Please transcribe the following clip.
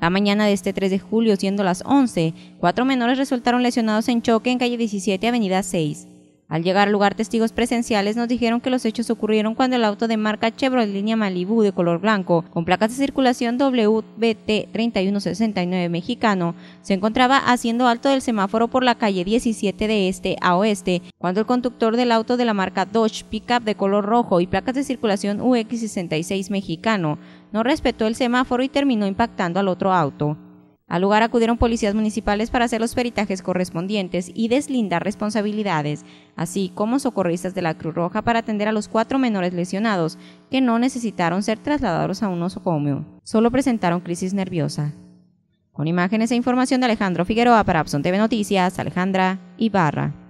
La mañana de este 3 de julio, siendo las 11, cuatro menores resultaron lesionados en choque en calle 17, avenida 6. Al llegar al lugar, testigos presenciales nos dijeron que los hechos ocurrieron cuando el auto de marca Chevrolet línea Malibu de color blanco, con placas de circulación WBT 3169 mexicano, se encontraba haciendo alto del semáforo por la calle 17 de este a oeste, cuando el conductor del auto de la marca Dodge Pickup de color rojo y placas de circulación UX66 mexicano no respetó el semáforo y terminó impactando al otro auto. Al lugar acudieron policías municipales para hacer los peritajes correspondientes y deslindar responsabilidades, así como socorristas de la Cruz Roja para atender a los cuatro menores lesionados, que no necesitaron ser trasladados a un nosocomio, solo presentaron crisis nerviosa. Con imágenes e información de Alejandro Figueroa para Abson TV Noticias, Alejandra Ibarra.